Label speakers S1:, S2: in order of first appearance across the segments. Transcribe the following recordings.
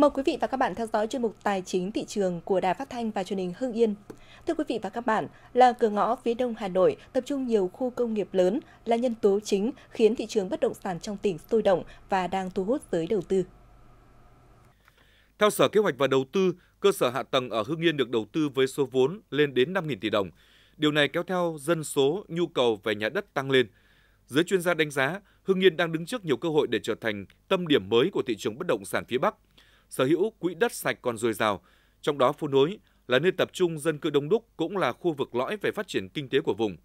S1: Mời quý vị và các bạn theo dõi chuyên mục Tài chính thị trường của Đài Phát thanh và Truyền hình Hưng Yên. Thưa quý vị và các bạn, là cửa ngõ phía đông Hà Nội tập trung nhiều khu công nghiệp lớn là nhân tố chính khiến thị trường bất động sản trong tỉnh sôi động và đang thu hút giới đầu tư.
S2: Theo Sở Kế hoạch và Đầu tư, cơ sở hạ tầng ở Hưng Yên được đầu tư với số vốn lên đến 5.000 tỷ đồng. Điều này kéo theo dân số, nhu cầu về nhà đất tăng lên. Giới chuyên gia đánh giá, Hưng Yên đang đứng trước nhiều cơ hội để trở thành tâm điểm mới của thị trường bất động sản phía Bắc – sở hữu quỹ đất sạch còn dồi dào, trong đó Phú Nối là nơi tập trung dân cư đông đúc cũng là khu vực lõi về phát triển kinh tế của vùng.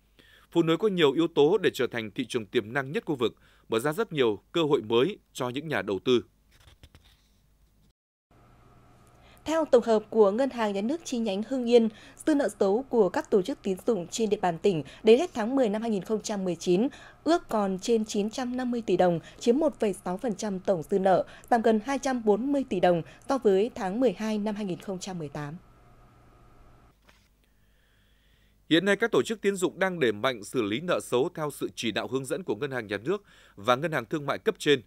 S2: Phú Nối có nhiều yếu tố để trở thành thị trường tiềm năng nhất khu vực, mở ra rất nhiều cơ hội mới cho những nhà đầu tư.
S1: Theo tổng hợp của Ngân hàng Nhà nước chi nhánh Hưng Yên, dư nợ xấu của các tổ chức tín dụng trên địa bàn tỉnh đến hết tháng 10 năm 2019 ước còn trên 950 tỷ đồng, chiếm 1,6% tổng dư nợ, giảm gần 240 tỷ đồng so với tháng 12 năm 2018.
S2: Hiện nay các tổ chức tín dụng đang đẩy mạnh xử lý nợ xấu theo sự chỉ đạo hướng dẫn của Ngân hàng Nhà nước và Ngân hàng Thương mại cấp trên,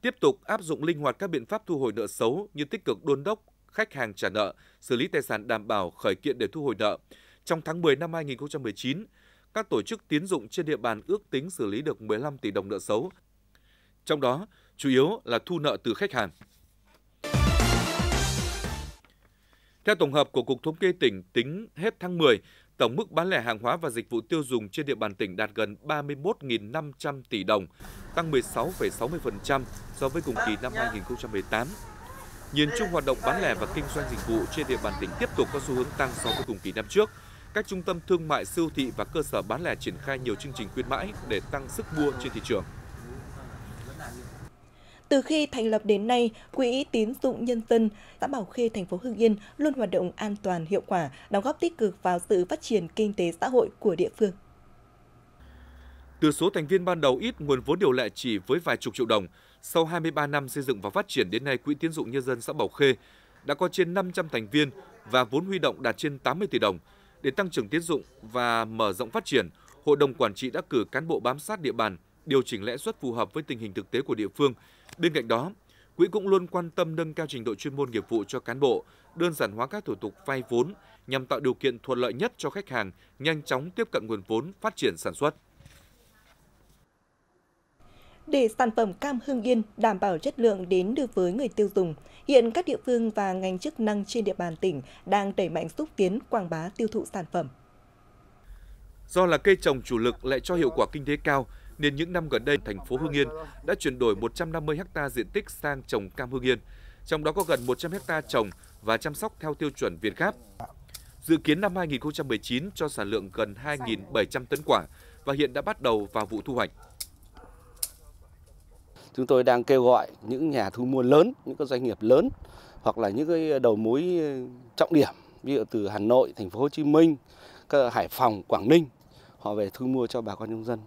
S2: tiếp tục áp dụng linh hoạt các biện pháp thu hồi nợ xấu như tích cực đôn đốc khách hàng trả nợ, xử lý tài sản đảm bảo khởi kiện để thu hồi nợ. Trong tháng 10 năm 2019, các tổ chức tín dụng trên địa bàn ước tính xử lý được 15 tỷ đồng nợ xấu. Trong đó, chủ yếu là thu nợ từ khách hàng. Theo tổng hợp của Cục Thống kê tỉnh, tính hết tháng 10, tổng mức bán lẻ hàng hóa và dịch vụ tiêu dùng trên địa bàn tỉnh đạt gần 31.500 tỷ đồng, tăng 16,60% so với cùng kỳ năm 2018. Nhìn chung hoạt động bán lẻ và kinh doanh dịch vụ trên địa bàn tỉnh tiếp tục có xu hướng tăng so với cùng kỳ năm trước. Các trung tâm thương mại, siêu thị và cơ sở bán lẻ triển khai nhiều chương trình khuyến mãi để tăng sức mua trên thị trường.
S1: Từ khi thành lập đến nay, Quỹ Tín dụng Nhân dân xã Bảo Khê, thành phố Hưng Yên luôn hoạt động an toàn, hiệu quả, đóng góp tích cực vào sự phát triển kinh tế xã hội của địa phương.
S2: Từ số thành viên ban đầu ít, nguồn vốn điều lệ chỉ với vài chục triệu đồng, sau 23 năm xây dựng và phát triển đến nay, Quỹ tiến dụng nhân dân xã Bảo Khê đã có trên 500 thành viên và vốn huy động đạt trên 80 tỷ đồng. Để tăng trưởng tiến dụng và mở rộng phát triển, Hội đồng Quản trị đã cử cán bộ bám sát địa bàn, điều chỉnh lãi suất phù hợp với tình hình thực tế của địa phương. Bên cạnh đó, Quỹ cũng luôn quan tâm nâng cao trình độ chuyên môn nghiệp vụ cho cán bộ, đơn giản hóa các thủ tục vay vốn nhằm tạo điều kiện thuận lợi nhất cho khách hàng nhanh chóng tiếp cận nguồn vốn phát triển sản xuất.
S1: Để sản phẩm cam Hưng Yên đảm bảo chất lượng đến được với người tiêu dùng, hiện các địa phương và ngành chức năng trên địa bàn tỉnh đang đẩy mạnh xúc tiến quảng bá tiêu thụ sản phẩm.
S2: Do là cây trồng chủ lực lại cho hiệu quả kinh tế cao, nên những năm gần đây thành phố Hưng Yên đã chuyển đổi 150 ha diện tích sang trồng cam Hưng Yên, trong đó có gần 100 ha trồng và chăm sóc theo tiêu chuẩn Việt Gáp. Dự kiến năm 2019 cho sản lượng gần 2.700 tấn quả và hiện đã bắt
S3: đầu vào vụ thu hoạch chúng tôi đang kêu gọi những nhà thu mua lớn, những các doanh nghiệp lớn hoặc là những cái đầu mối ờ, trọng điểm ví dụ từ Hà Nội, Thành phố Hồ Chí Minh, Hải Phòng, Quảng Ninh họ về thu mua cho bà con nông dân.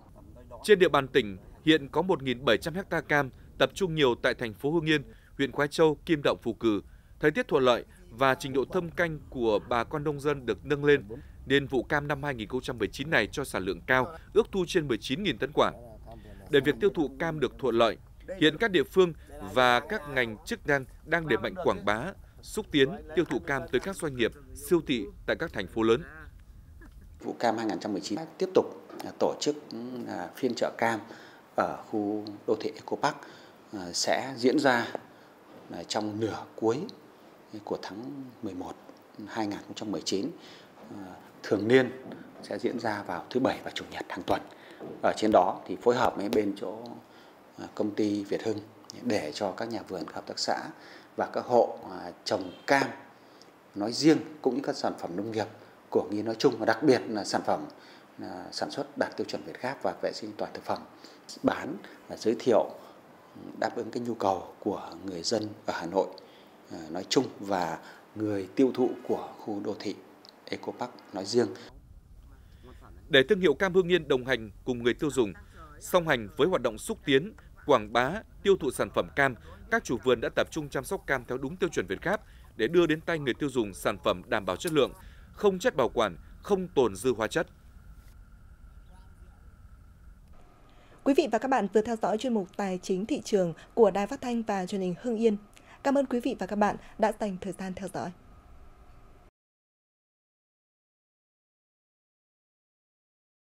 S2: Trên địa bàn tỉnh hiện có 1.700 hecta cam tập trung nhiều tại thành phố Hương Yên, huyện Khoái Châu, Kim Động, Phù Cử. Thời tiết thuận lợi và trình độ thâm canh của bà con nông dân được nâng lên, nên vụ cam năm 2019 này cho sản lượng cao, ước thu trên 19.000 tấn quả. Để việc tiêu thụ cam được thuận lợi, Hiện các địa phương và các ngành chức năng đang đẩy mạnh quảng bá, xúc tiến tiêu thụ cam tới các doanh nghiệp, siêu thị
S3: tại các thành phố lớn. Vụ cam 2019 tiếp tục à, tổ chức à, phiên chợ cam ở khu đô thị Eco Park à, sẽ diễn ra trong nửa cuối của tháng 11 2019 thường niên sẽ diễn ra vào thứ bảy và chủ nhật hàng tuần. Ở trên đó thì phối hợp với bên chỗ À, công ty Việt Hưng để cho các nhà vườn hợp tác xã và các hộ à, trồng cam nói riêng cũng như các sản phẩm nông nghiệp của Nghi nói chung và đặc biệt là sản phẩm à, sản xuất đạt tiêu chuẩn Việt Gáp và vệ sinh toàn thực phẩm bán và giới thiệu ừ, đáp ứng cái nhu cầu của người dân ở Hà Nội nói chung và người tiêu thụ của khu đô thị Eco Park nói riêng.
S2: Để thương hiệu cam Hương Yên đồng hành cùng người tiêu dùng, Song hành với hoạt động xúc tiến, quảng bá, tiêu thụ sản phẩm cam, các chủ vườn đã tập trung chăm sóc cam theo đúng tiêu chuẩn Việt Gáp để đưa đến tay người tiêu dùng sản phẩm đảm bảo chất lượng, không chất bảo quản, không tồn dư hóa chất.
S1: Quý vị và các bạn vừa theo dõi chuyên mục Tài chính thị trường của Đài Phát thanh và Truyền hình Hưng Yên. Cảm ơn quý vị và các bạn đã dành thời gian theo dõi.